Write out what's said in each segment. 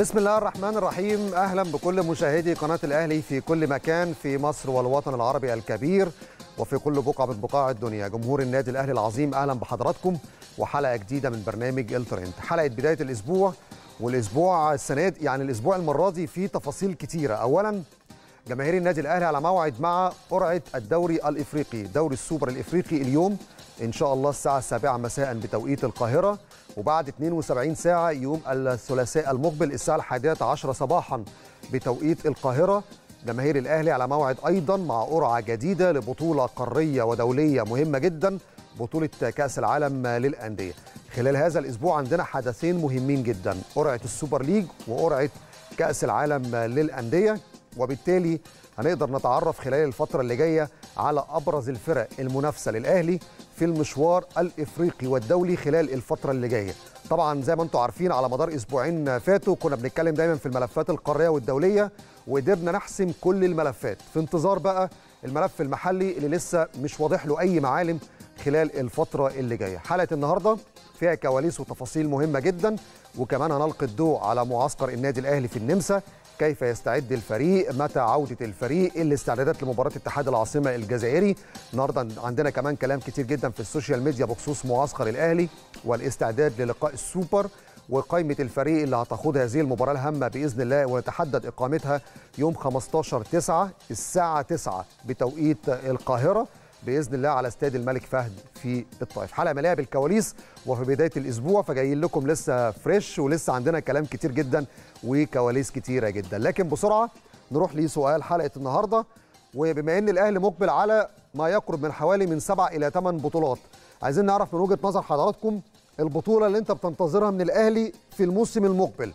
بسم الله الرحمن الرحيم اهلا بكل مشاهدي قناه الاهلي في كل مكان في مصر والوطن العربي الكبير وفي كل بقعه من بقاع الدنيا جمهور النادي الاهلي العظيم اهلا بحضراتكم وحلقه جديده من برنامج الترند حلقه بدايه الاسبوع والاسبوع السنه يعني الاسبوع المره دي فيه تفاصيل كتيره اولا جماهير النادي الاهلي على موعد مع قرعه الدوري الافريقي دوري السوبر الافريقي اليوم ان شاء الله الساعه 7 مساء بتوقيت القاهره وبعد 72 ساعة يوم الثلاثاء المقبل الساعة الحادية صباحا بتوقيت القاهرة جماهير الأهلي على موعد أيضا مع قرعة جديدة لبطولة قارية ودولية مهمة جدا بطولة كأس العالم للأندية خلال هذا الأسبوع عندنا حدثين مهمين جدا قرعة السوبر ليج وقرعة كأس العالم للأندية وبالتالي هنقدر نتعرف خلال الفترة اللي جاية على أبرز الفرق المنافسة للأهلي في المشوار الافريقي والدولي خلال الفتره اللي جايه طبعا زي ما انتم عارفين على مدار اسبوعين فاتوا كنا بنتكلم دايما في الملفات القاريه والدوليه وقدرنا نحسم كل الملفات في انتظار بقى الملف المحلي اللي لسه مش واضح له اي معالم خلال الفتره اللي جايه حلقه النهارده فيها كواليس وتفاصيل مهمه جدا وكمان هنلقي الضوء على معسكر النادي الاهلي في النمسا كيف يستعد الفريق متى عودة الفريق إيه الاستعدادات لمباراة اتحاد العاصمة الجزائري النهاردة عندنا كمان كلام كتير جدا في السوشيال ميديا بخصوص معسكر الأهلي والاستعداد للقاء السوبر وقائمة الفريق اللي هتخوض هذه المباراة الهامة بإذن الله ونتحدد إقامتها يوم 15 9 الساعة 9 بتوقيت القاهرة باذن الله على استاد الملك فهد في الطائف حلقه مليئه بالكواليس وفي بدايه الاسبوع فجايين لكم لسه فريش ولسه عندنا كلام كتير جدا وكواليس كتيره جدا لكن بسرعه نروح لسؤال حلقه النهارده وبما ان الاهلي مقبل على ما يقرب من حوالي من سبع الى ثمان بطولات عايزين نعرف من وجهه نظر حضراتكم البطوله اللي انت بتنتظرها من الاهلي في الموسم المقبل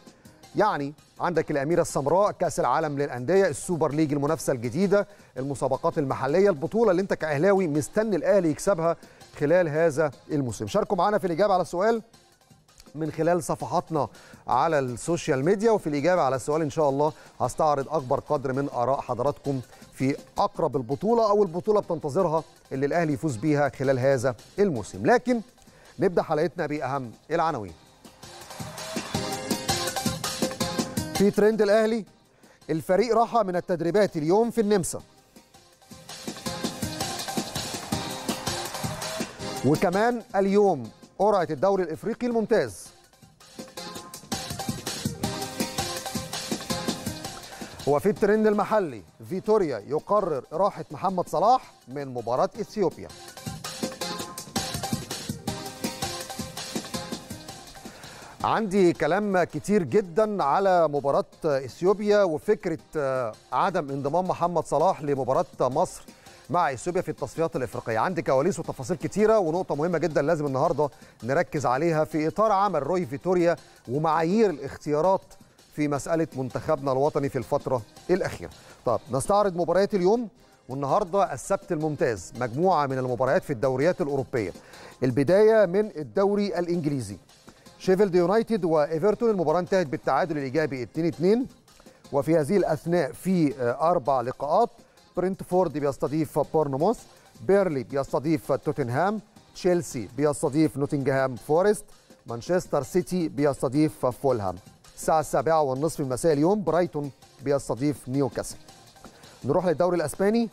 يعني عندك الأميرة السمراء كأس العالم للأندية السوبر ليج المنافسة الجديدة المسابقات المحلية البطولة اللي أنت كأهلاوي مستني الأهلي يكسبها خلال هذا الموسم شاركوا معنا في الإجابة على السؤال من خلال صفحاتنا على السوشيال ميديا وفي الإجابة على السؤال إن شاء الله هستعرض أكبر قدر من آراء حضراتكم في أقرب البطولة أو البطولة بتنتظرها اللي الأهلي يفوز بيها خلال هذا الموسم لكن نبدأ حلقتنا بأهم العناوين في ترند الاهلي الفريق راح من التدريبات اليوم في النمسا وكمان اليوم قرعه الدوري الافريقي الممتاز وفي الترند المحلي فيتوريا يقرر إراحة محمد صلاح من مباراة إثيوبيا عندي كلام كتير جدا على مباراة اثيوبيا وفكرة آه، عدم انضمام محمد صلاح لمباراة مصر مع اثيوبيا في التصفيات الافريقيه عندي كواليس وتفاصيل كتيره ونقطه مهمه جدا لازم النهارده نركز عليها في اطار عمل روي فيتوريا ومعايير الاختيارات في مساله منتخبنا الوطني في الفتره الاخيره طب نستعرض مباريات اليوم والنهارده السبت الممتاز مجموعه من المباريات في الدوريات الاوروبيه البدايه من الدوري الانجليزي شيفيلد يونايتد وايفرتون المباراه انتهت بالتعادل الايجابي 2-2 وفي هذه الاثناء في آه، اربع لقاءات برنتفورد بيستضيف بورنموث بيرلي بيستضيف توتنهام تشيلسي بيستضيف نوتنغهام فورست مانشستر سيتي بيستضيف فولهام الساعة السابعة والنصف مساء اليوم برايتون بيستضيف نيوكاسل نروح للدوري الأسباني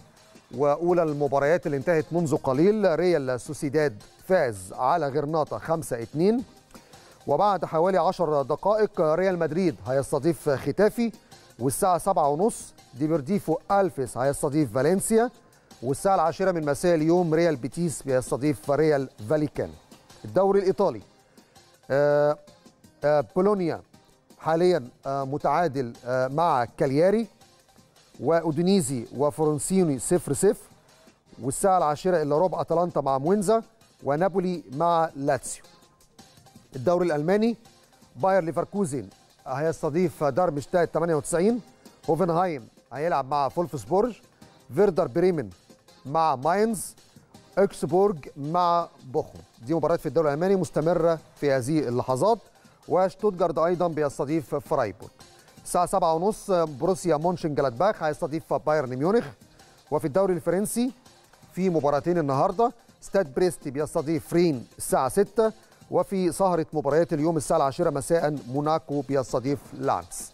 وأولى المباريات اللي انتهت منذ قليل ريال سوسيداد فاز على غرناطة 5-2 وبعد حوالي 10 دقائق ريال مدريد هيستضيف ختافي والساعة 7:30 ديبرديفو ألفيس هيستضيف فالنسيا والساعة العاشرة من مساء اليوم ريال بيتيس بيستضيف ريال فاليكان الدوري الإيطالي آه، آه، بولونيا حاليا آه، متعادل مع كالياري وأودينيزي وفرنسيوني 0 0 والساعة العاشرة إلا ربع أتلانتا مع موينزا ونابولي مع لاتسيو الدوري الالماني باير ليفركوزن هيستضيف دارمشتات 98 هوفنهايم هيلعب مع فولفسبورج فيردر بريمن مع ماينز اكسبورج مع بوخم دي مباريات في الدوري الالماني مستمره في هذه اللحظات وشتوتجارد ايضا بيستضيف فرايبورغ الساعه 7:30 بروسيا مونشن جلادباخ هيستضيف بايرن ميونخ وفي الدوري الفرنسي في مباراتين النهارده ستاد بريستي بيستضيف رين الساعه 6 وفي سهرة مباريات اليوم الساعة العاشرة مساء موناكو بيستضيف لانس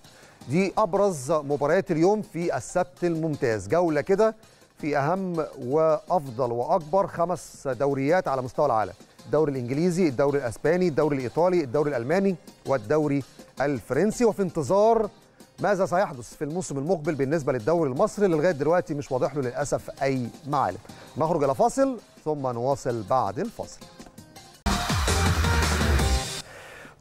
دي أبرز مباريات اليوم في السبت الممتاز جولة كده في أهم وأفضل وأكبر خمس دوريات على مستوى العالم الدوري الإنجليزي الدوري الأسباني الدوري الإيطالي الدوري الألماني والدوري الفرنسي وفي انتظار ماذا سيحدث في الموسم المقبل بالنسبة للدوري المصري اللي لغاية دلوقتي مش واضح له للأسف أي معالم نخرج إلى فاصل ثم نواصل بعد الفاصل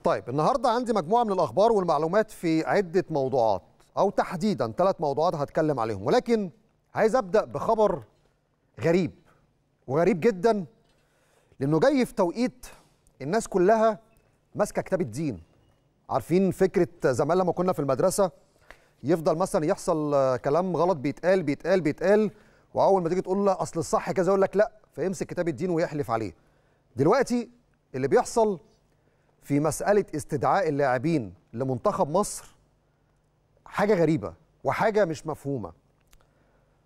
طيب النهارده عندي مجموعه من الاخبار والمعلومات في عده موضوعات او تحديدا ثلاث موضوعات هتكلم عليهم ولكن عايز ابدا بخبر غريب وغريب جدا لانه جاي في توقيت الناس كلها ماسكه كتاب الدين عارفين فكره زمان لما كنا في المدرسه يفضل مثلا يحصل كلام غلط بيتقال بيتقال بيتقال واول ما تيجي تقول له اصل الصح كذا يقول لك لا فيمسك كتاب الدين ويحلف عليه دلوقتي اللي بيحصل في مساله استدعاء اللاعبين لمنتخب مصر حاجه غريبه وحاجه مش مفهومه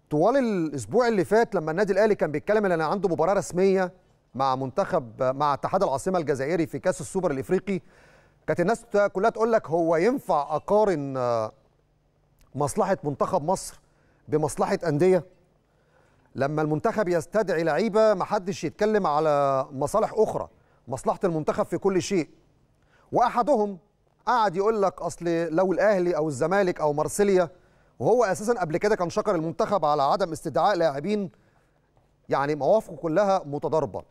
طوال الاسبوع اللي فات لما النادي الاهلي كان بيتكلم ان انا عنده مباراه رسميه مع منتخب مع اتحاد العاصمه الجزائري في كاس السوبر الافريقي كانت الناس كلها تقول لك هو ينفع اقارن آه، مصلحه منتخب مصر بمصلحه انديه لما المنتخب يستدعي لعيبه محدش يتكلم على مصالح اخرى مصلحه المنتخب في كل شيء واحدهم قعد يقول لك اصل لو الاهلي او الزمالك او مارسيليا وهو اساسا قبل كده كان شكر المنتخب على عدم استدعاء لاعبين يعني موافقه كلها متضاربه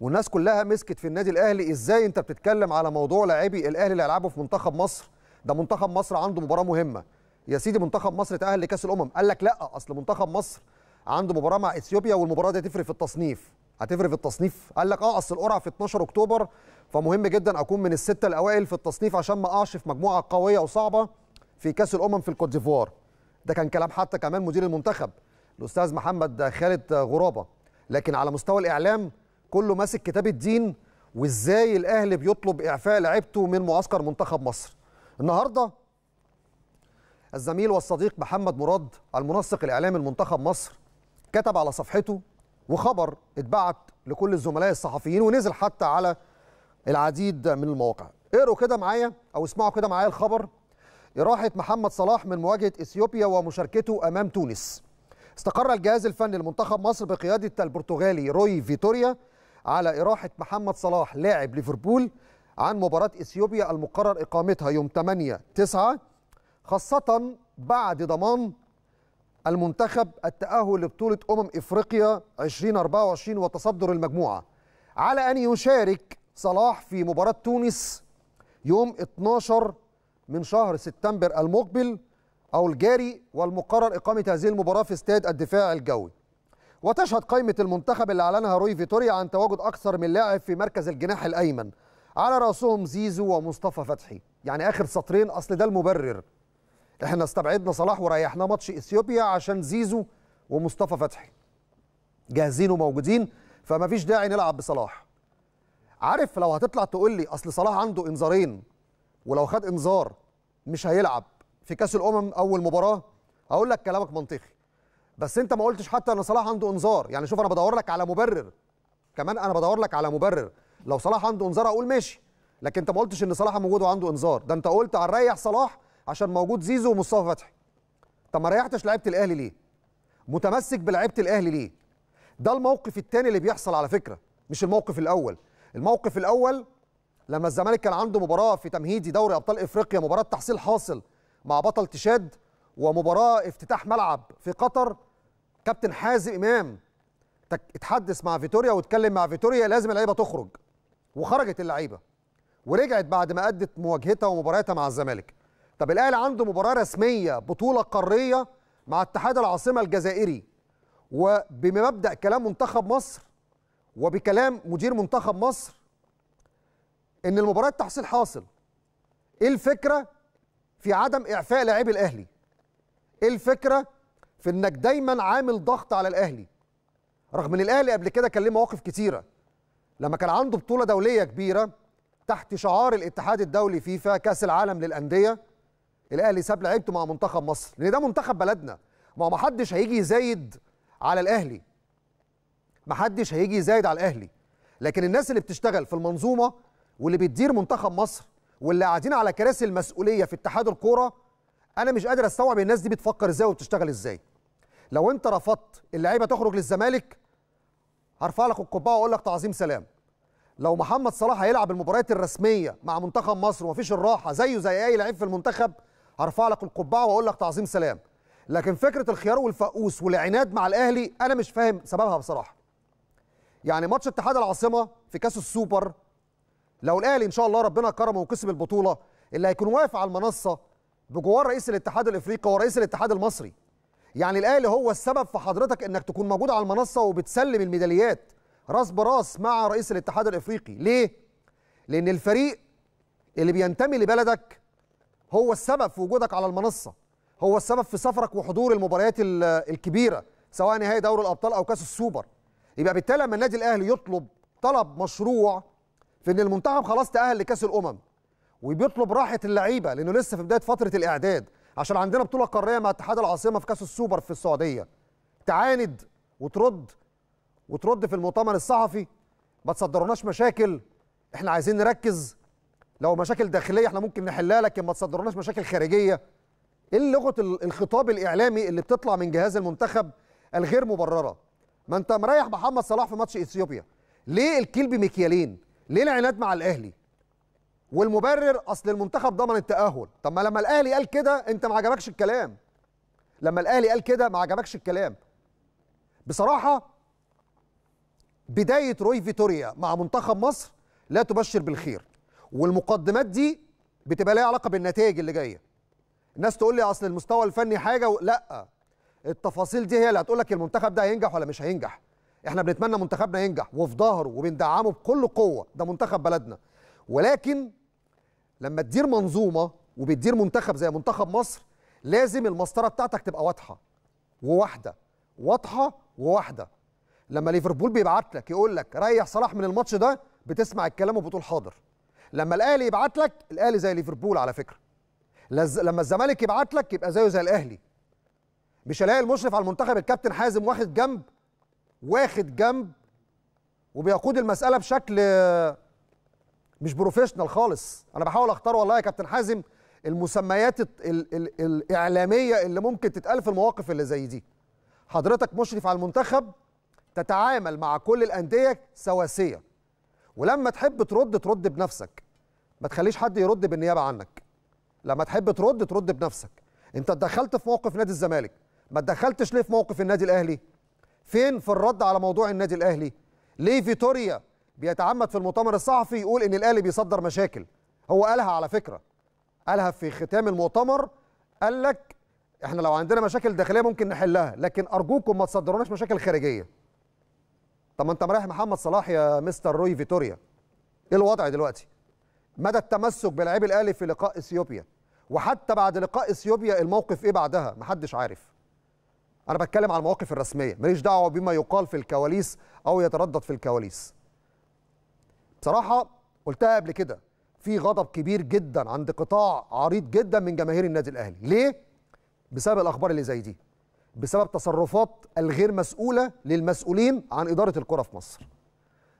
والناس كلها مسكت في النادي الاهلي ازاي انت بتتكلم على موضوع لاعبي الاهلي اللي هيلعبوا في منتخب مصر ده منتخب مصر عنده مباراه مهمه يا سيدي منتخب مصر تاهل لكاس الامم قال لك لا اصل منتخب مصر عنده مباراه مع اثيوبيا والمباراه دي تفرق في التصنيف هتفرق في التصنيف قال لك اه اصل القرعه في 12 اكتوبر فمهم جدا اكون من السته الاوائل في التصنيف عشان ما اقعش في مجموعه قويه وصعبه في كاس الامم في الكوت ديفوار ده كان كلام حتى كمان مدير المنتخب الاستاذ محمد خالد غرابه لكن على مستوى الاعلام كله ماسك كتاب الدين وازاي الاهلي بيطلب اعفاء لعيبته من معسكر منتخب مصر النهارده الزميل والصديق محمد مراد المنسق الاعلامي لمنتخب مصر كتب على صفحته وخبر اتبعت لكل الزملاء الصحفيين ونزل حتى على العديد من المواقع اقروا كده معايا او اسمعوا كده معايا الخبر إراحة محمد صلاح من مواجهة إثيوبيا ومشاركته أمام تونس استقر الجهاز الفني لمنتخب مصر بقيادة البرتغالي روي فيتوريا على إراحة محمد صلاح لاعب ليفربول عن مباراة إثيوبيا المقرر إقامتها يوم 8 9 خاصة بعد ضمان المنتخب التأهل لبطولة أمم إفريقيا 2024 وتصدر المجموعة على أن يشارك صلاح في مباراة تونس يوم 12 من شهر سبتمبر المقبل أو الجاري والمقرر إقامة هذه المباراة في استاد الدفاع الجوي وتشهد قائمة المنتخب اللي أعلنها روي فيتوريا عن تواجد أكثر من لاعب في مركز الجناح الأيمن على رأسهم زيزو ومصطفى فتحي يعني آخر سطرين أصل ده المبرر احنا استبعدنا صلاح وريحناه ماتش اثيوبيا عشان زيزو ومصطفى فتحي جاهزين وموجودين فما فيش داعي نلعب بصلاح عارف لو هتطلع تقول لي اصل صلاح عنده انذارين ولو خد انذار مش هيلعب في كاس الامم اول مباراه هقول لك كلامك منطقي بس انت ما قلتش حتى ان صلاح عنده انذار يعني شوف انا بدور لك على مبرر كمان انا بدور لك على مبرر لو صلاح عنده انذار اقول ماشي لكن انت ما قلتش ان صلاح موجود وعنده انذار ده انت قلت هنريح صلاح عشان موجود زيزو ومصطفى فتحي طب ما ريحتش لعيبه الاهلي ليه متمسك بلعيبه الاهلي ليه ده الموقف الثاني اللي بيحصل على فكره مش الموقف الاول الموقف الاول لما الزمالك كان عنده مباراه في تمهيدي دوري ابطال افريقيا مباراه تحصيل حاصل مع بطل تشاد ومباراه افتتاح ملعب في قطر كابتن حازم امام اتحدث مع فيتوريا واتكلم مع فيتوريا لازم اللعيبه تخرج وخرجت اللعيبه ورجعت بعد ما ادت مواجهتها ومباراتها مع الزمالك طب الاهلي عنده مباراه رسميه بطوله قاريه مع اتحاد العاصمه الجزائري وبمبدا كلام منتخب مصر وبكلام مدير منتخب مصر ان المباراه التحصيل حاصل ايه الفكره في عدم اعفاء لاعبي الاهلي ايه الفكره في انك دايما عامل ضغط على الاهلي رغم ان الاهلي قبل كده كان ليه مواقف كتيره لما كان عنده بطوله دوليه كبيره تحت شعار الاتحاد الدولي فيفا كاس العالم للانديه الاهلي ساب لعيبته مع منتخب مصر لان ده منتخب بلدنا ما هو محدش هيجي يزايد على الاهلي محدش هيجي يزايد على الاهلي لكن الناس اللي بتشتغل في المنظومه واللي بتدير منتخب مصر واللي قاعدين على كراسي المسؤوليه في اتحاد الكوره انا مش قادر استوعب الناس دي بتفكر ازاي وبتشتغل ازاي لو انت رفضت اللعيبه تخرج للزمالك هرفع لك القبعه واقول لك تعظيم سلام لو محمد صلاح هيلعب المباريات الرسميه مع منتخب مصر ومفيش الراحه زيه زي اي لعيب في المنتخب هرفع لك القبعه واقول لك تعظيم سلام لكن فكره الخيار والفقوس والعناد مع الاهلي انا مش فاهم سببها بصراحه يعني ماتش اتحاد العاصمه في كاس السوبر لو الاهلي ان شاء الله ربنا كرمه وكسب البطوله اللي هيكون واقف على المنصه بجوار رئيس الاتحاد الافريقي ورئيس الاتحاد المصري يعني الاهلي هو السبب في حضرتك انك تكون موجود على المنصه وبتسلم الميداليات راس براس مع رئيس الاتحاد الافريقي ليه لان الفريق اللي بينتمي لبلدك هو السبب في وجودك على المنصه هو السبب في سفرك وحضور المباريات الكبيره سواء نهائي دوري الابطال او كاس السوبر يبقى بالتالي لما النادي الاهلي يطلب طلب مشروع في ان المنتخب خلاص تاهل لكاس الامم وبيطلب راحه اللعيبه لانه لسه في بدايه فتره الاعداد عشان عندنا بطوله قاريه مع اتحاد العاصمه في كاس السوبر في السعوديه تعاند وترد وترد في المؤتمر الصحفي ما تصدروناش مشاكل احنا عايزين نركز لو مشاكل داخليه احنا ممكن نحلها لكن ما تصدرناش مشاكل خارجيه ايه لغه الخطاب الاعلامي اللي بتطلع من جهاز المنتخب الغير مبرره ما انت مريح محمد صلاح في ماتش اثيوبيا ليه الكيل بمكيالين ليه العناد مع الاهلي والمبرر اصل المنتخب ضمن التاهل طب ما لما الاهلي قال كده انت ما عجبكش الكلام لما الاهلي قال كده ما عجبكش الكلام بصراحه بدايه روي فيتوريا مع منتخب مصر لا تبشر بالخير والمقدمات دي بتبقى ليها علاقه بالنتائج اللي جايه الناس تقول لي اصل المستوى الفني حاجه و... لا التفاصيل دي هي اللي هتقول لك المنتخب ده هينجح ولا مش هينجح احنا بنتمنى منتخبنا ينجح وفي ظهره وبندعمه بكل قوه ده منتخب بلدنا ولكن لما تدير منظومه وبتدير منتخب زي منتخب مصر لازم المسطره بتاعتك تبقى واضحه وواحده واضحه وواحده لما ليفربول بيبعت لك يقول لك ريح صلاح من الماتش ده بتسمع الكلام وبتقول حاضر لما الاهلي يبعت لك الاهلي زي ليفربول على فكره لما الزمالك يبعت لك يبقى زيه زي الاهلي مش هلاقي المشرف على المنتخب الكابتن حازم واخد جنب واخد جنب وبيقود المساله بشكل مش بروفيشنال خالص انا بحاول اختار والله يا كابتن حازم المسميات الـ الـ الاعلاميه اللي ممكن تتقال في المواقف اللي زي دي حضرتك مشرف على المنتخب تتعامل مع كل الانديه سواسيه ولما تحب ترد ترد بنفسك ما تخليش حد يرد بالنيابه عنك لما تحب ترد ترد بنفسك انت اتدخلت في موقف نادي الزمالك ما اتدخلتش ليه في موقف النادي الاهلي فين في الرد على موضوع النادي الاهلي ليه فيتوريا بيتعمد في المؤتمر الصحفي يقول ان الاهلي بيصدر مشاكل هو قالها على فكره قالها في ختام المؤتمر قال لك احنا لو عندنا مشاكل داخليه ممكن نحلها لكن ارجوكم ما تصدروناش مشاكل خارجيه طب ما انت مريح محمد صلاح يا مستر روي فيتوريا ايه الوضع دلوقتي مدى التمسك بلعيب الاهلي في لقاء اثيوبيا وحتى بعد لقاء اثيوبيا الموقف ايه بعدها محدش عارف انا بتكلم على المواقف الرسميه ماليش دعوه بما يقال في الكواليس او يتردد في الكواليس بصراحه قلتها قبل كده في غضب كبير جدا عند قطاع عريض جدا من جماهير النادي الاهلي ليه بسبب الاخبار اللي زي دي بسبب تصرفات الغير مسؤوله للمسؤولين عن اداره الكره في مصر.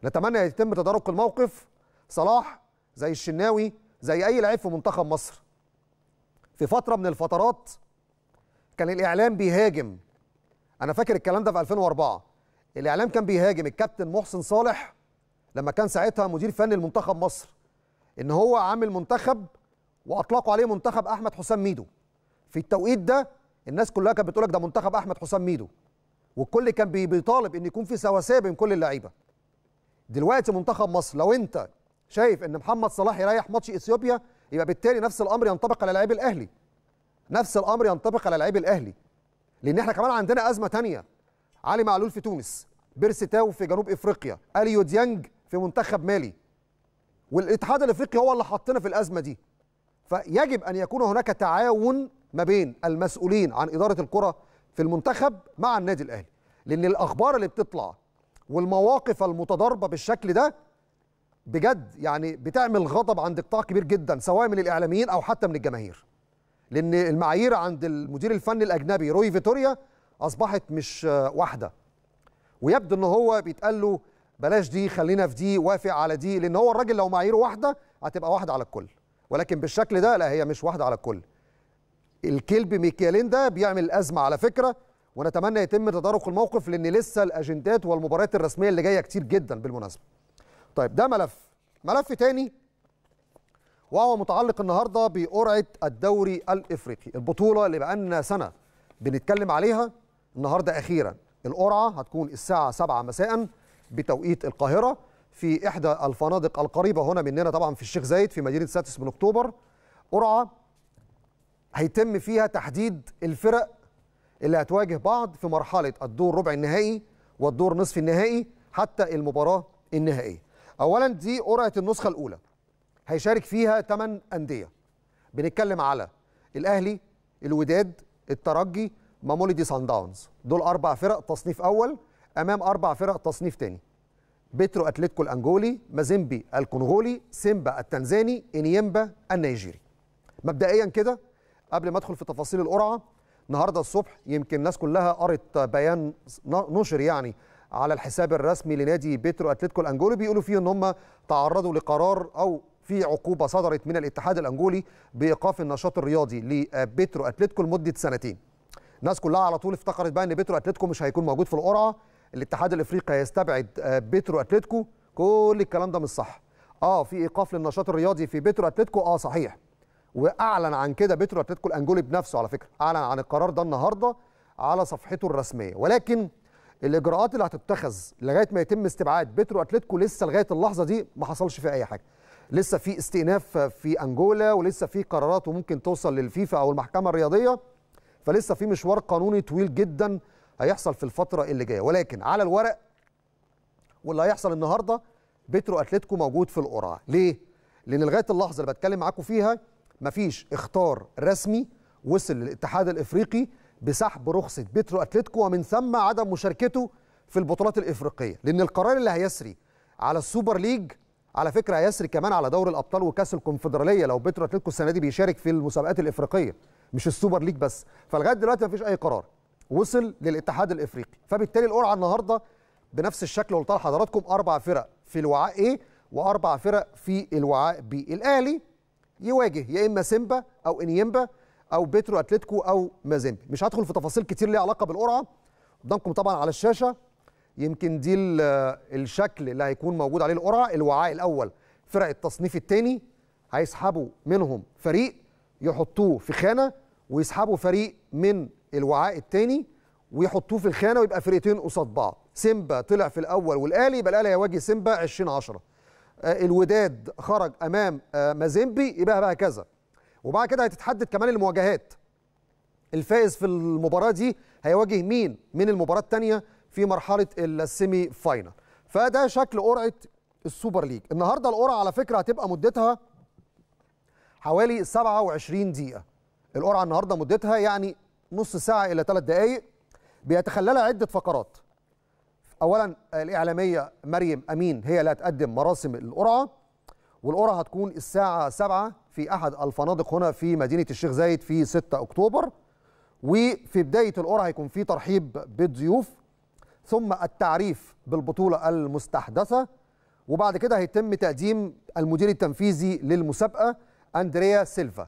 نتمنى يتم تدارك الموقف صلاح زي الشناوي زي اي لعيب في منتخب مصر. في فتره من الفترات كان الاعلام بيهاجم انا فاكر الكلام ده في 2004 الاعلام كان بيهاجم الكابتن محسن صالح لما كان ساعتها مدير فني لمنتخب مصر ان هو عامل منتخب واطلقوا عليه منتخب احمد حسام ميدو في التوقيت ده الناس كلها كانت بتقول لك ده منتخب احمد حسام ميدو والكل كان بيطالب ان يكون في سواسيه بين كل اللعيبه دلوقتي منتخب مصر لو انت شايف ان محمد صلاح يريح ماتش اثيوبيا يبقى بالتالي نفس الامر ينطبق على لعيب الاهلي نفس الامر ينطبق على لعيب الاهلي لان احنا كمان عندنا ازمه تانية علي معلول في تونس بيرسي تاو في جنوب افريقيا اليو ديانج في منتخب مالي والاتحاد الافريقي هو اللي حطنا في الازمه دي فيجب ان يكون هناك تعاون ما بين المسؤولين عن إدارة الكرة في المنتخب مع النادي الأهلي لأن الأخبار اللي بتطلع والمواقف المتضاربة بالشكل ده بجد يعني بتعمل غضب عند قطاع كبير جدا سواء من الإعلاميين أو حتى من الجماهير لأن المعايير عند المدير الفني الأجنبي روي فيتوريا أصبحت مش واحدة ويبدو أن هو بيتقال له بلاش دي خلينا في دي وافق على دي لأن هو الراجل لو معاييره واحدة هتبقى واحدة على الكل ولكن بالشكل ده لا هي مش واحدة على الكل الكلب ميكيالين ده بيعمل أزمة على فكرة ونتمنى يتم تدارك الموقف لأن لسه الأجندات والمباريات الرسمية اللي جاية كتير جدا بالمناسبة طيب ده ملف ملف تاني وهو متعلق النهارده بقرعه الدوري الافريقي البطوله اللي بقالنا سنه بنتكلم عليها النهارده اخيرا القرعه هتكون الساعه 7 مساء بتوقيت القاهره في احدى الفنادق القريبه هنا مننا طبعا في الشيخ زايد في مدينه سادس من اكتوبر قرعه هيتم فيها تحديد الفرق اللي هتواجه بعض في مرحلة الدور ربع النهائي والدور نصف النهائي حتى المباراة النهائية أولا دي قرعة النسخة الأولى هيشارك فيها 8 أندية بنتكلم على الأهلي الوداد الترجي دي سان داونز دول أربع فرق تصنيف أول أمام أربع فرق تصنيف تاني بترو أتلتيكو الأنجولي مازيمبي الكونغولي سيمبا التنزاني إنيمبا النيجيري مبدئيا كده قبل ما ادخل في تفاصيل القرعه النهارده الصبح يمكن الناس كلها قرت بيان نشر يعني على الحساب الرسمي لنادي بيترو اتلتيكو الانجولي بيقولوا فيه ان هم تعرضوا لقرار او في عقوبه صدرت من الاتحاد الانجولي بايقاف النشاط الرياضي لبيترو اتلتيكو لمده سنتين. الناس كلها على طول افتكرت بقى ان بيترو اتلتيكو مش هيكون موجود في القرعه، الاتحاد الافريقي هيستبعد آه، بيترو اتلتيكو، كل الكلام ده مش صح. اه في ايقاف للنشاط الرياضي في بيترو اتلتيكو اه صحيح. واعلن عن كده بيترو اتلتيكو الانجولي بنفسه على فكره اعلن عن القرار ده النهارده على صفحته الرسميه ولكن الاجراءات اللي هتتخذ لغايه ما يتم استبعاد بيترو اتلتيكو لسه لغايه اللحظه دي ما حصلش فيها اي حاجه لسه في استئناف في انجولا ولسه في قرارات وممكن توصل للفيفا او المحكمه الرياضيه فلسه في مشوار قانوني طويل جدا هيحصل في الفتره اللي جايه ولكن على الورق واللي هيحصل النهارده بيترو اتلتيكو موجود في القرعه ليه لان لغايه اللحظه اللي بتكلم معاكم فيها مفيش اختار رسمي وصل للاتحاد الافريقي بسحب رخصه بيترو اتلتيكو ومن ثم عدم مشاركته في البطولات الافريقيه لان القرار اللي هيسري على السوبر ليج على فكره هيسري كمان على دوري الابطال وكاس الكونفدراليه لو بيترو اتلتيكو السنه دي بيشارك في المسابقات الافريقيه مش السوبر ليج بس فلغايه دلوقتي مفيش اي قرار وصل للاتحاد الافريقي فبالتالي القرعه النهارده بنفس الشكل اللي قلتها لحضراتكم اربع فرق في الوعاء ايه واربع فرق في الوعاء بي الاهلي يواجه يا اما سيمبا او انيمبا او بيترو اتلتيكو او مازيمبي مش هدخل في تفاصيل كتير ليها علاقه بالقرعه قدامكم طبعا على الشاشه يمكن دي آه، الشكل اللي هيكون موجود عليه القرعه الوعاء الاول فرق التصنيف الثاني هيسحبوا منهم فريق يحطوه في خانه ويسحبوا فريق من الوعاء الثاني ويحطوه في الخانه ويبقى فرقتين قصاد بعض سيمبا طلع في الاول والاهلي يبقى الاهلي هيواجه سيمبا 20 10 آه، الوداد خرج امام آه، مازيمبي يبقى بقى كذا وبعد كده هتتحدد كمان المواجهات الفائز في المباراه دي هيواجه مين من المباراه الثانيه في مرحله السيمي فاينل فده شكل قرعه السوبر ليج النهارده القرعه على فكره هتبقى مدتها حوالي 27 دقيقه القرعه النهارده مدتها يعني نص ساعه الى ثلاث دقائق بيتخللها عده فقرات اولا الاعلاميه مريم امين هي اللي هتقدم مراسم القرعه والقرعه هتكون الساعه 7 في احد الفنادق هنا في مدينه الشيخ زايد في 6 اكتوبر وفي بدايه القرعه هيكون في ترحيب بالضيوف ثم التعريف بالبطوله المستحدثه وبعد كده هيتم تقديم المدير التنفيذي للمسابقه اندريا سيلفا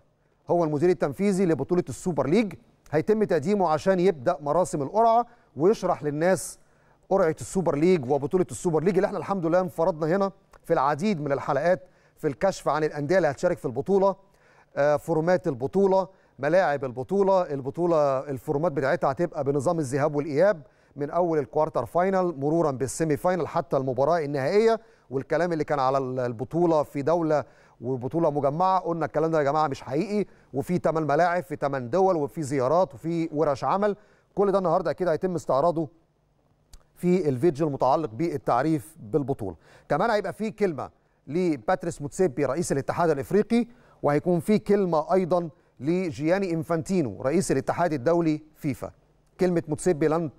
هو المدير التنفيذي لبطوله السوبر ليج هيتم تقديمه عشان يبدا مراسم القرعه ويشرح للناس قرعه السوبر ليج وبطوله السوبر ليج اللي احنا الحمد لله انفردنا هنا في العديد من الحلقات في الكشف عن الانديه اللي هتشارك في البطوله آه، فورمات البطوله ملاعب البطوله البطوله الفورمات بتاعتها هتبقى بنظام الذهاب والاياب من اول الكوارتر فاينل مرورا بالسيمي فاينل حتى المباراه النهائيه والكلام اللي كان على البطوله في دوله وبطوله مجمعه قلنا الكلام ده يا جماعه مش حقيقي وفي 8 ملاعب في 8 دول وفي زيارات وفي ورش عمل كل ده النهارده اكيد هيتم استعراضه في الفيديو المتعلق بالتعريف بالبطوله كمان هيبقى في كلمه لباتريس موتسيبي رئيس الاتحاد الافريقي وهيكون في كلمه ايضا لجياني انفانتينو رئيس الاتحاد الدولي فيفا كلمه موتسيبي لن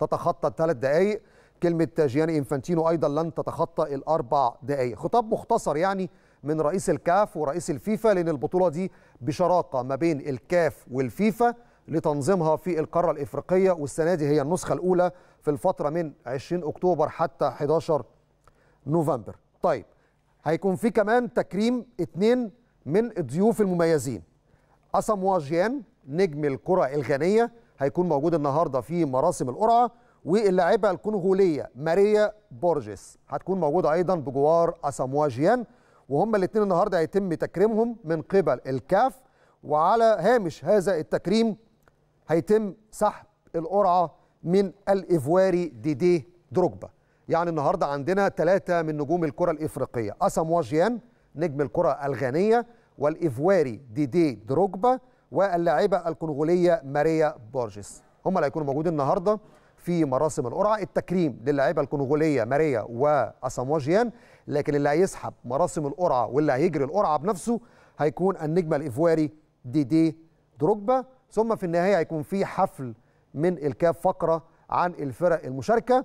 تتخطى الثلاث دقائق كلمه جياني انفانتينو ايضا لن تتخطى الاربع دقائق خطاب مختصر يعني من رئيس الكاف ورئيس الفيفا لان البطوله دي بشراكه ما بين الكاف والفيفا لتنظيمها في القارة الإفريقية والسنة دي هي النسخة الأولى في الفترة من 20 أكتوبر حتى 11 نوفمبر طيب هيكون في كمان تكريم اتنين من الضيوف المميزين أسم واجيان نجم الكرة الغنية هيكون موجود النهارده في مراسم القرعة واللاعبة الكونغولية ماريا بورجيس هتكون موجودة أيضا بجوار أسامواجيان وهم الاثنين النهارده هيتم تكريمهم من قبل الكاف وعلى هامش هذا التكريم هيتم سحب القرعه من الايفواري ديدي دروجبا يعني النهارده عندنا ثلاثه من نجوم الكره الافريقيه اساموا واجيان نجم الكره الغانيه دي ديدي دروجبا واللاعبه الكونغوليه ماريا بورجيس هم اللي هيكونوا موجودين النهارده في مراسم القرعه التكريم للاعيبه الكونغوليه ماريا واساموا لكن اللي هيسحب مراسم القرعه واللي هيجري القرعه بنفسه هيكون النجم الايفواري ديدي دروجبا ثم في النهايه هيكون في حفل من الكاف فقره عن الفرق المشاركه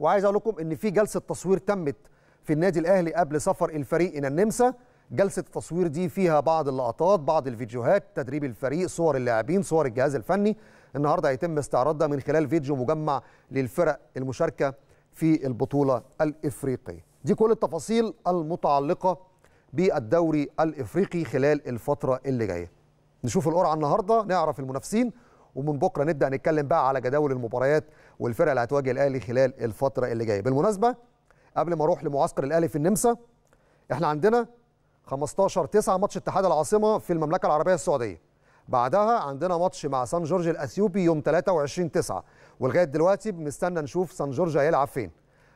وعايز اقول لكم ان في جلسه تصوير تمت في النادي الاهلي قبل سفر الفريق الى النمسا جلسه التصوير دي فيها بعض اللقطات بعض الفيديوهات تدريب الفريق صور اللاعبين صور الجهاز الفني النهارده هيتم استعراضها من خلال فيديو مجمع للفرق المشاركه في البطوله الافريقيه دي كل التفاصيل المتعلقه بالدوري الافريقي خلال الفتره اللي جايه نشوف القرعه النهارده نعرف المنافسين ومن بكره نبدا نتكلم بقى على جداول المباريات والفرق اللي هتواجه الاهلي خلال الفتره اللي جايه بالمناسبه قبل ما اروح لمعسكر الاهلي في النمسا احنا عندنا 15 9 ماتش اتحاد العاصمه في المملكه العربيه السعوديه بعدها عندنا ماتش مع سان جورج الاثيوبي يوم 23 9 ولغايه دلوقتي مستنى نشوف سان جورج هيلعب فين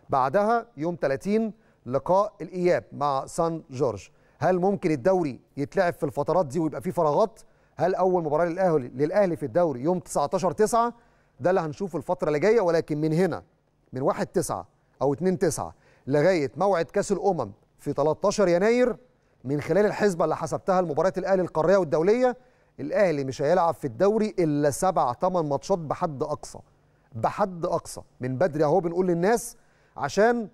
بعدها يوم 30 لقاء الاياب مع سان جورج هل ممكن الدوري يتلعب في الفترات دي ويبقى فيه فراغات هل اول مباراه للاهلي للاهلي في الدوري يوم 19 9 ده اللي هنشوفه الفتره اللي جايه ولكن من هنا من 1 9 او 2 9 لغايه موعد كاس الامم في 13 يناير من خلال الحسبه اللي حسبتها لمباريات الاهلي القاريه والدوليه الاهلي مش هيلعب في الدوري الا سبع ثمان ماتشات بحد اقصى بحد اقصى من بدري اهو بنقول للناس عشان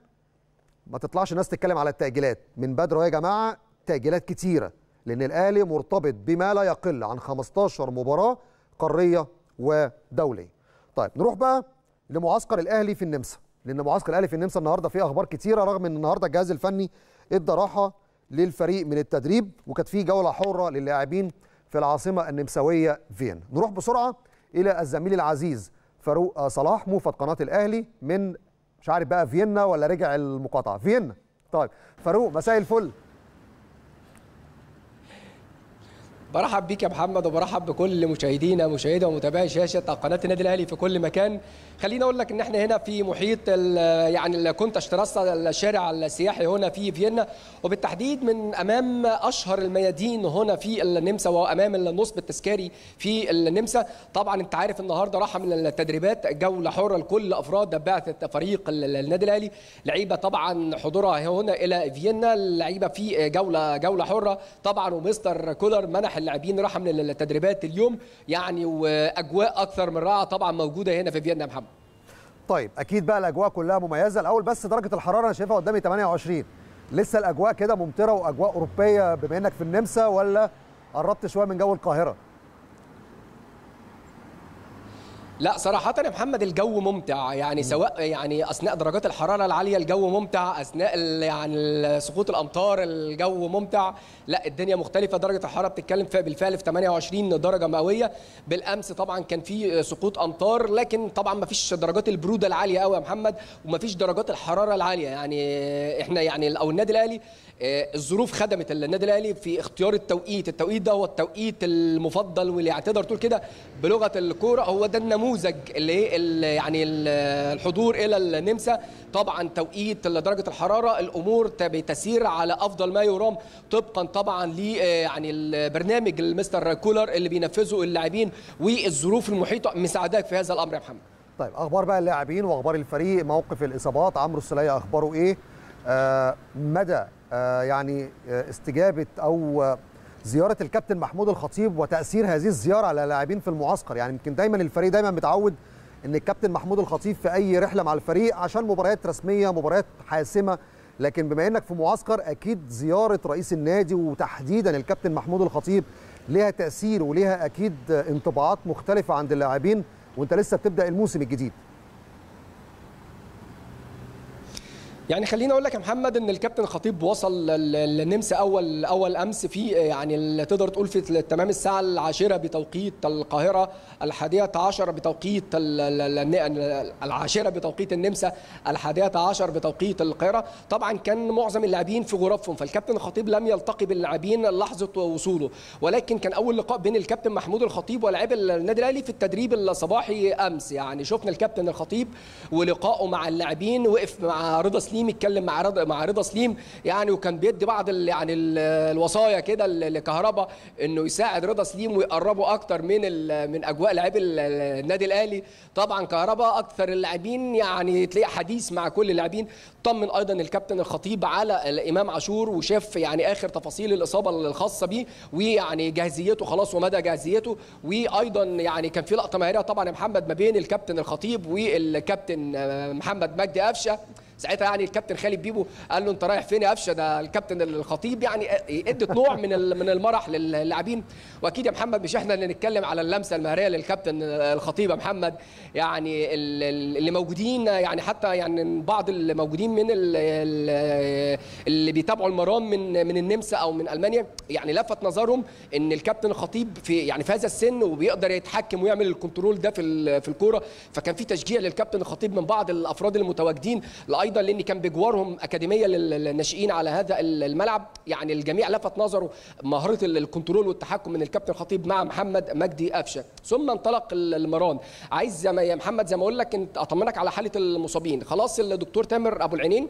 ما تطلعش الناس تتكلم على التاجيلات من بدري يا جماعه تاجيلات كتيره لأن الأهلي مرتبط بما لا يقل عن 15 مباراة قارية ودولية طيب نروح بقى لمعسكر الأهلي في النمسا لأن معسكر الأهلي في النمسا النهاردة فيه أخبار كتيرة رغم أن النهاردة الجهاز الفني ادى راحة للفريق من التدريب وكانت فيه جولة حرة للاعبين في العاصمة النمساوية فيينا نروح بسرعة إلى الزميل العزيز فاروق صلاح موفد قناة الأهلي من مش عارف بقى فيينا ولا رجع المقاطعة فيينا طيب فاروق مساء الفل برحب بيك يا محمد وبرحب بكل مشاهدينا مشاهدي ومتابعي شاشة قناة النادي الأهلي في كل مكان خليني أقول لك إن إحنا هنا في محيط يعني كنت تراسة الشارع السياحي هنا في فيينا وبالتحديد من أمام أشهر الميادين هنا في النمسا وأمام النصب التذكاري في النمسا طبعا أنت عارف النهاردة راح من التدريبات جولة حرة لكل أفراد بعثه فريق النادي الأهلي لعيبة طبعا حضورها هنا إلى فيينا لعيبة في جولة جولة حرة طبعا ومستر كولر منح اللاعبين راح من التدريبات اليوم يعني واجواء اكثر من رائعه طبعا موجوده هنا في فيينا محمد طيب اكيد بقى الاجواء كلها مميزه الاول بس درجه الحراره انا شايفها قدامي 28 لسه الاجواء كده ممطره واجواء اوروبيه بما انك في النمسا ولا قربت شويه من جو القاهره لا صراحة يا محمد الجو ممتع يعني م. سواء يعني أثناء درجات الحرارة العالية الجو ممتع أثناء يعني سقوط الأمطار الجو ممتع لا الدنيا مختلفة درجة الحرارة بتتكلم بالفعل في 28 درجة مئوية بالأمس طبعا كان في سقوط أمطار لكن طبعا ما فيش درجات البرودة العالية قوي يا محمد وما فيش درجات الحرارة العالية يعني احنا يعني أو النادي الأهلي آه، الظروف خدمت النادي الاهلي في اختيار التوقيت التوقيت ده هو التوقيت المفضل واللي اعتذر تقول كده بلغه الكوره هو ده النموذج اللي يعني الحضور الى النمسا طبعا توقيت درجه الحراره الامور بتسير على افضل ما يرام طبقا طبعا ل آه، يعني البرنامج المستر كولر اللي بينفذه اللاعبين والظروف المحيطه مساعداك في هذا الامر يا محمد طيب اخبار بقى اللاعبين واخبار الفريق موقف الاصابات عمرو السليه اخباره ايه آه، مدى آه، يعني آه، استجابه او زياره الكابتن محمود الخطيب وتاثير هذه الزياره على اللاعبين في المعسكر يعني يمكن دايما الفريق دايما متعود ان الكابتن محمود الخطيب في اي رحله مع الفريق عشان مباريات رسميه مباريات حاسمه لكن بما انك في معسكر اكيد زياره رئيس النادي وتحديدا الكابتن محمود الخطيب ليها تاثير وليها اكيد انطباعات مختلفه عند اللاعبين وانت لسه بتبدا الموسم الجديد يعني خليني اقول لك يا محمد ان الكابتن خطيب وصل للنمسا اول اول امس في يعني تقدر تقول في تمام الساعه العاشره بتوقيت القاهره الحادية عشر بتوقيت العاشره بتوقيت النمسا الحادية عشر بتوقيت القاهره طبعا كان معظم اللاعبين في غرفهم فالكابتن خطيب لم يلتقي باللاعبين لحظه وصوله ولكن كان اول لقاء بين الكابتن محمود الخطيب ولاعيب النادي الاهلي في التدريب الصباحي امس يعني شفنا الكابتن الخطيب ولقائه مع اللاعبين وقف مع رضا سليم اتكلم مع رضا مع رضا سليم يعني وكان بيدي بعض ال يعني ال الوصايا كده لكهربا انه يساعد رضا سليم ويقربه اكتر من من اجواء لعيب النادي الاهلي طبعا كهربا اكثر اللاعبين يعني تلاقي حديث مع كل اللاعبين طمن ايضا الكابتن الخطيب على الامام عاشور وشاف يعني اخر تفاصيل الاصابه الخاصه بيه ويعني جاهزيته خلاص ومدى جاهزيته وايضا يعني كان في لقطه مهاريه طبعا يا محمد ما بين الكابتن الخطيب والكابتن آه، محمد مجدي قفشه ساعتها يعني الكابتن خالد بيبو قال له انت رايح فين يا قفشه ده الكابتن الخطيب يعني ادت نوع من من المرح للاعبين واكيد يا محمد مش احنا اللي نتكلم على اللمسه المهريه للكابتن الخطيب يا محمد يعني اللي موجودين يعني حتى يعني بعض اللي موجودين من اللي بيتابعوا المرام من من النمسا او من المانيا يعني لفت نظرهم ان الكابتن الخطيب في يعني في هذا السن وبيقدر يتحكم ويعمل الكنترول ده في في الكوره فكان في تشجيع للكابتن الخطيب من بعض الافراد المتواجدين لايضا ايضا لان كان بجوارهم اكاديميه للناشئين على هذا الملعب يعني الجميع لفت نظره مهاره الكنترول والتحكم من الكابتن خطيب مع محمد مجدي قفشه ثم انطلق المران عايز يا محمد زي ما اقول لك انت اطمنك على حاله المصابين خلاص الدكتور تامر ابو العينين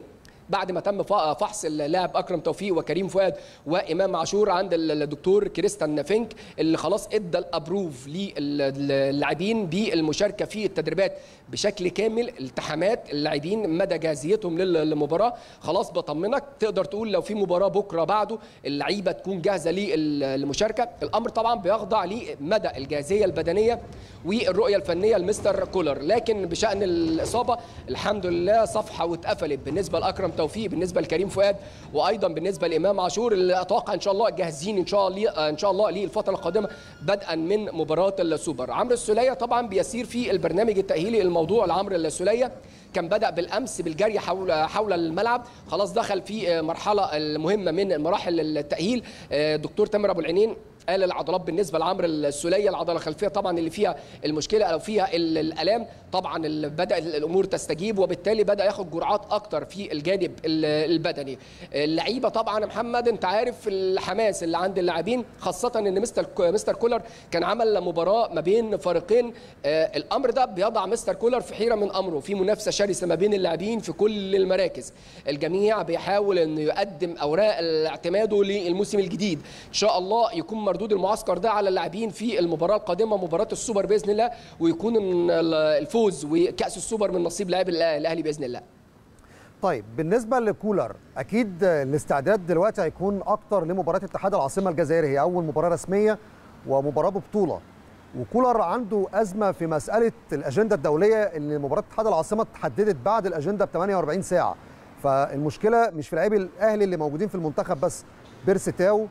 بعد ما تم فحص اللاعب اكرم توفيق وكريم فؤاد وامام عاشور عند الدكتور كريستان فينك اللي خلاص ادى الابروف للاعبين بالمشاركه في التدريبات بشكل كامل التحامات اللاعبين مدى جاهزيتهم للمباراه خلاص بطمنك تقدر تقول لو في مباراه بكره بعده اللعيبه تكون جاهزه للمشاركه الامر طبعا بيخضع لمدى الجاهزيه البدنيه والرؤيه الفنيه لمستر كولر لكن بشان الاصابه الحمد لله صفحه واتقفلت بالنسبه لاكرم توفيق بالنسبه لكريم فؤاد وايضا بالنسبه لامام عاشور اللي اتوقع ان شاء الله جاهزين ان شاء الله ان شاء الله للفتره القادمه بدءا من مباراه السوبر عمرو السليه طبعا بيسير في البرنامج التاهيلي الموضوع موضوع العمر السوليه كان بدا بالامس بالجري حول حول الملعب خلاص دخل في آه، مرحله المهمه من مراحل التاهيل آه، دكتور تامر ابو العينين قال العضلات بالنسبه لعمر السوليه العضله الخلفيه طبعا اللي فيها المشكله او فيها الالام طبعا بدا الامور تستجيب وبالتالي بدا ياخد جرعات اكتر في الجانب البدني اللعيبه طبعا محمد انت عارف الحماس اللي عند اللاعبين خاصه ان مستر مستر كولر كان عمل مباراه ما بين فريقين آه، الامر ده بيضع مستر كولر في حيره من امره في منافسه شرسه ما بين اللاعبين في كل المراكز الجميع بيحاول انه يقدم اوراق اعتماده للموسم الجديد ان شاء الله يكون مردود المعسكر ده على اللاعبين في المباراه القادمه مباراه السوبر باذن الله ويكون الفوز وكاس السوبر من نصيب لاعب الاهلي باذن الله طيب بالنسبه لكولر اكيد الاستعداد دلوقتي هيكون اكتر لمباراه اتحاد العاصمه الجزائري هي اول مباراه رسميه ومباراه ببطوله وكولر عنده ازمه في مساله الاجنده الدوليه اللي مباراه اتحاد العاصمه اتحددت بعد الاجنده ب 48 ساعه فالمشكله مش في لاعبي الاهلي اللي موجودين في المنتخب بس تاو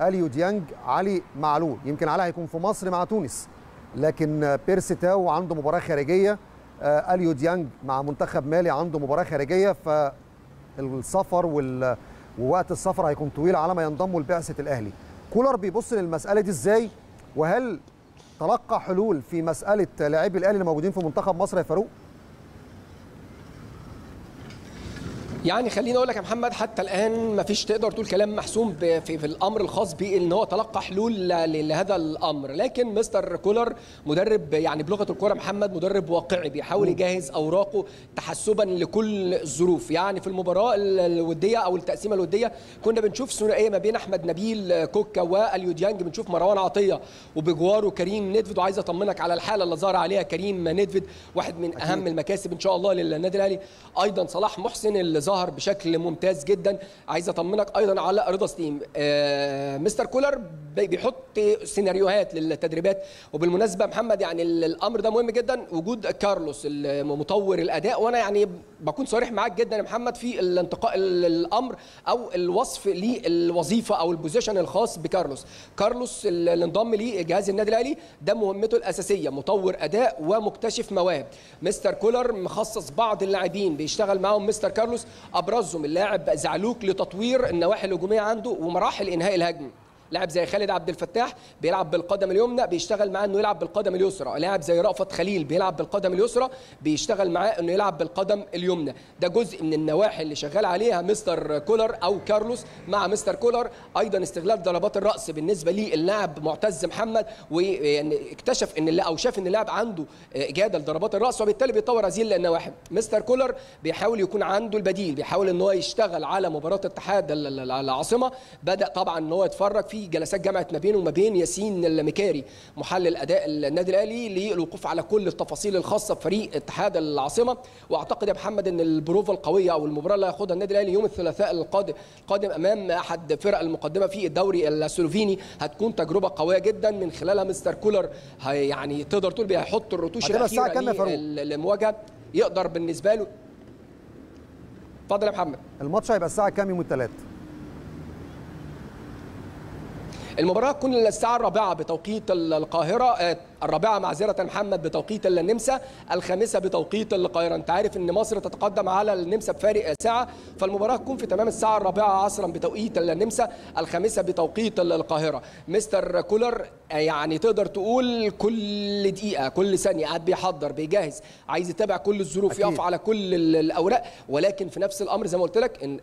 اليو ديانج علي معلول يمكن علي هيكون في مصر مع تونس لكن بيرسي تاو عنده مباراه خارجيه آه، اليو ديانج مع منتخب مالي عنده مباراه خارجيه فالسفر وال... ووقت السفر هيكون طويل على ما ينضموا لبعثه الاهلي كولر بيبص للمساله دي ازاي وهل تلقى حلول في مساله لاعبي الاهلي الموجودين في منتخب مصر يا فاروق يعني خليني اقول لك يا محمد حتى الان ما فيش تقدر تقول كلام محسوم في, في الامر الخاص بان ان هو تلقى حلول لهذا الامر لكن مستر كولر مدرب يعني بلغه الكوره محمد مدرب واقعي بيحاول يجهز اوراقه تحسبا لكل الظروف يعني في المباراه الوديه او التقسيمه الوديه كنا بنشوف ثنائيه ما بين احمد نبيل كوكا واليوديانج بنشوف مروان عطيه وبجواره كريم نيدفيد وعايز اطمنك على الحاله اللي ظهر عليها كريم نيدفيد واحد من اهم المكاسب ان شاء الله للنادي الاهلي ايضا صلاح محسن اللي ظهر بشكل ممتاز جدا عايز اطمنك ايضا على رضا سليم آه، مستر كولر بيحط سيناريوهات للتدريبات وبالمناسبه محمد يعني الامر ده مهم جدا وجود كارلوس مطور الاداء وانا يعني بكون صريح معاك جدا يا محمد في الانتقاء الامر او الوصف للوظيفه او البوزيشن الخاص بكارلوس كارلوس اللي انضم لجهاز النادي الاهلي ده مهمته الاساسيه مطور اداء ومكتشف مواهب مستر كولر مخصص بعض اللاعبين بيشتغل معاهم مستر كارلوس ابرزهم اللاعب زعلوك لتطوير النواحي الهجوميه عنده ومراحل انهاء الهجمه لاعب زي خالد عبد الفتاح بيلعب بالقدم اليمنى بيشتغل معاه انه يلعب بالقدم اليسرى لاعب زي رأفت خليل بيلعب بالقدم اليسرى بيشتغل معاه انه يلعب بالقدم اليمنى ده جزء من النواحي اللي شغال عليها مستر كولر او كارلوس مع مستر كولر ايضا استغلال ضربات الراس بالنسبه للاعب معتز محمد واكتشف ان او شاف ان اللاعب عنده اجاده لضربات الراس وبالتالي بيطور هذه النواحي مستر كولر بيحاول يكون عنده البديل بيحاول ان هو يشتغل على مباراه اتحاد العاصمه بدا طبعا ان هو يتفرج في في جلسات جمعت ما بينه وما بين ياسين المكاري محلل اداء النادي الاهلي للوقوف على كل التفاصيل الخاصه بفريق اتحاد العاصمه واعتقد يا محمد ان البروفا القويه او المباراه اللي هياخدها النادي الاهلي يوم الثلاثاء القادم قادم امام احد فرق المقدمه في الدوري السلوفيني هتكون تجربه قويه جدا من خلالها مستر كولر يعني تقدر تقول هيحط الرتوش الاخيره للمواجهه يقدر بالنسبه له اتفضل يا محمد الماتش هيبقى الساعه كام يوم الثلاثاء؟ المباراة تكون الساعة الرابعة بتوقيت القاهرة آه، الرابعة معذرة محمد بتوقيت النمسا الخامسة بتوقيت القاهرة أنت عارف أن مصر تتقدم على النمسا بفارق ساعة فالمباراة تكون في تمام الساعة الرابعة عصرا بتوقيت النمسا الخامسة بتوقيت القاهرة مستر كولر آه، يعني تقدر تقول كل دقيقة كل ثانية قاعد بيحضر بيجهز عايز يتابع كل الظروف يقف على كل الأوراق ولكن في نفس الأمر زي ما قلت لك ان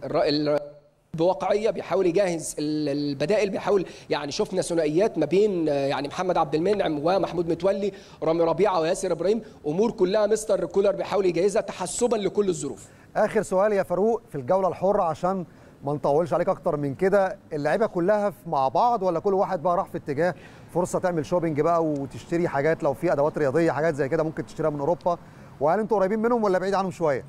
بواقعيه بيحاول يجهز البدائل بيحاول يعني شفنا ثنائيات ما بين آه، يعني محمد عبد المنعم ومحمود متولي رامي ربيعه وياسر ابراهيم امور كلها مستر كولر بيحاول يجهزها تحسبا لكل الظروف اخر سؤال يا فاروق في الجوله الحره عشان ما نطولش عليك اكتر من كده اللعيبه كلها مع بعض ولا كل واحد بقى راح في اتجاه فرصه تعمل شوبينج بقى وتشتري حاجات لو في ادوات رياضيه حاجات زي كده ممكن تشتريها من اوروبا وهل انتوا قريبين منهم ولا بعيد عنهم شويه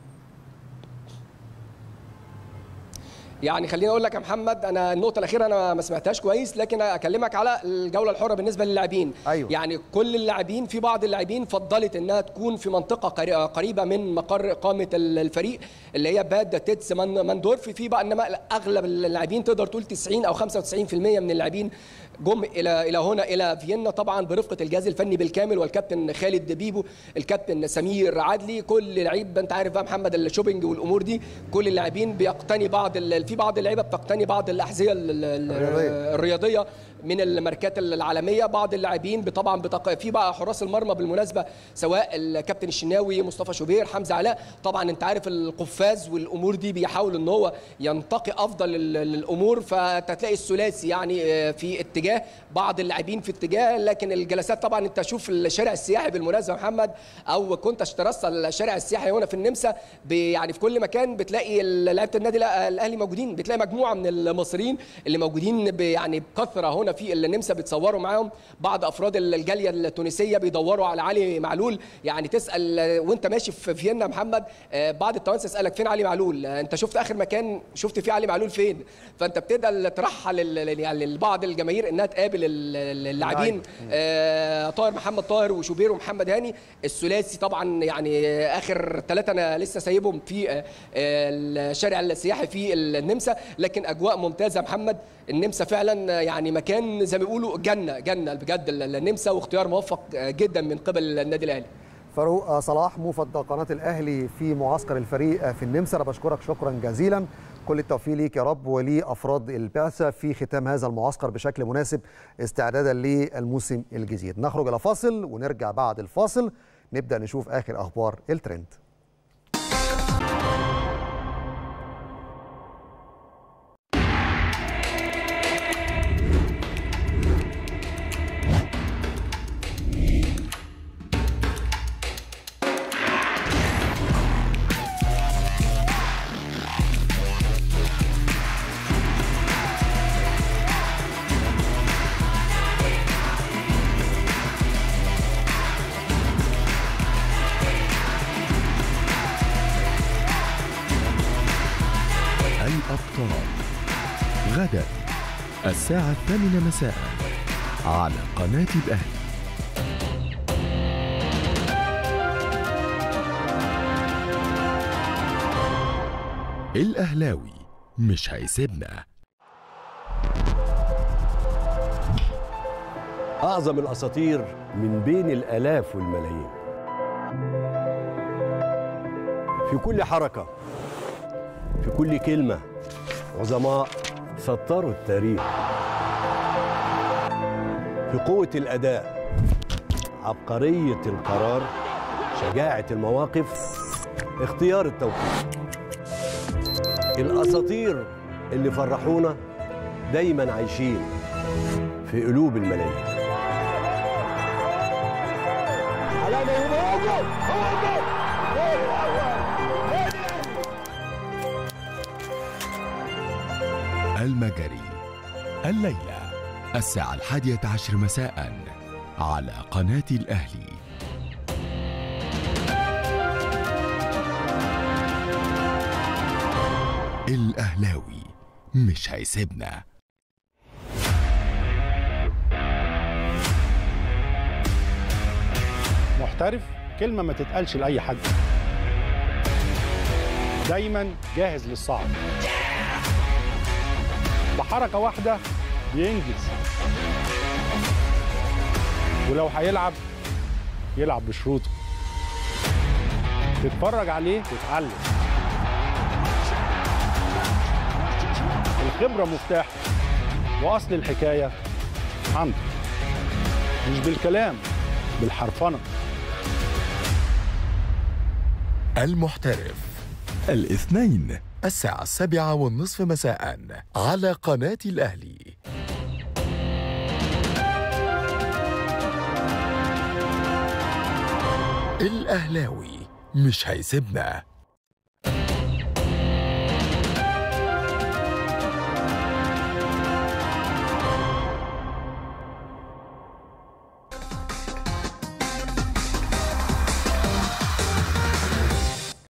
يعني خليني اقول لك يا محمد انا النقطه الاخيره انا ما سمعتهاش كويس لكن اكلمك على الجوله الحره بالنسبه للاعبين أيوة. يعني كل اللاعبين في بعض اللاعبين فضلت انها تكون في منطقه قريبه من مقر اقامه الفريق اللي هي باد تيتس ماندورف في بقى انما اغلب اللاعبين تقدر تقول 90 او 95% من اللاعبين جم الى الى هنا الى فيينا طبعا برفقه الجهاز الفني بالكامل والكابتن خالد بيبو الكابتن سمير عدلي كل لعيب انت عارف بقى محمد الشوبينج والامور دي كل اللاعبين بيقتني بعض في بعض اللعيبه بتقتني بعض الاحذيه الرياضيه من الماركات العالميه بعض اللاعبين طبعا بتق... في بقى حراس المرمى بالمناسبه سواء الكابتن الشناوي مصطفى شوبير حمزه علاء طبعا انت عارف القفاز والامور دي بيحاول ان هو ينتقي افضل الامور فتتلاقي الثلاثي يعني آه، في اتجاه بعض اللاعبين في اتجاه لكن الجلسات طبعا انت شوف الشارع السياحي بالمناسبه محمد او كنت اشترست الشارع السياحي هنا في النمسا يعني في كل مكان بتلاقي لعيبه النادي الاهلي موجودين بتلاقي مجموعه من المصريين اللي موجودين يعني بكثره هنا في النمسا بيتصوروا معاهم بعض افراد الجاليه التونسيه بيدوروا على علي معلول يعني تسال وانت ماشي في فيينا محمد آه، بعض التوانسه يسالك فين علي معلول آه، انت شفت اخر مكان شفت فيه علي معلول فين فانت بتقدر ترحل يعني لبعض الجماهير انها تقابل اللاعبين نعم. آه، طاهر محمد طاهر وشوبير ومحمد هاني الثلاثي طبعا يعني اخر ثلاثه انا لسه سايبهم في الشارع السياحي في النمسا لكن اجواء ممتازه محمد النمسا فعلا يعني مكان كان زي ما بيقولوا جنه جنه بجد النمسا واختيار موفق آه، جدا من قبل النادي الاهلي فاروق آه، صلاح موفد قناه الاهلي في معسكر الفريق آه، في النمسا انا بشكرك شكرا جزيلا كل التوفيق ليك يا رب ولافراد البعثه في ختام هذا المعسكر بشكل مناسب استعدادا للموسم الجديد نخرج الى فاصل ونرجع بعد الفاصل نبدا نشوف اخر اخبار الترند الساعة الثامنة مساء على قناة الأهلي الأهلاوي مش هيسيبنا أعظم الأساطير من بين الآلاف والملايين في كل حركة في كل كلمة عظماء سطروا التاريخ بقوة الأداء عبقرية القرار شجاعة المواقف اختيار التوقيت الأساطير اللي فرحونا دايما عايشين في قلوب الملايين المجري الليله الساعة الحادية عشر مساء على قناة الأهلي الأهلاوي مش هيسيبنا محترف كلمة ما تتقالش لأي حد دايما جاهز للصعب بحركة واحدة ينجز ولو هيلعب يلعب بشروطه تتفرج عليه وتتعلم الخبره مفتاح واصل الحكايه عنده مش بالكلام بالحرفنه المحترف الاثنين الساعة السابعة والنصف مساء على قناة الأهلي الأهلاوي مش هيسيبنا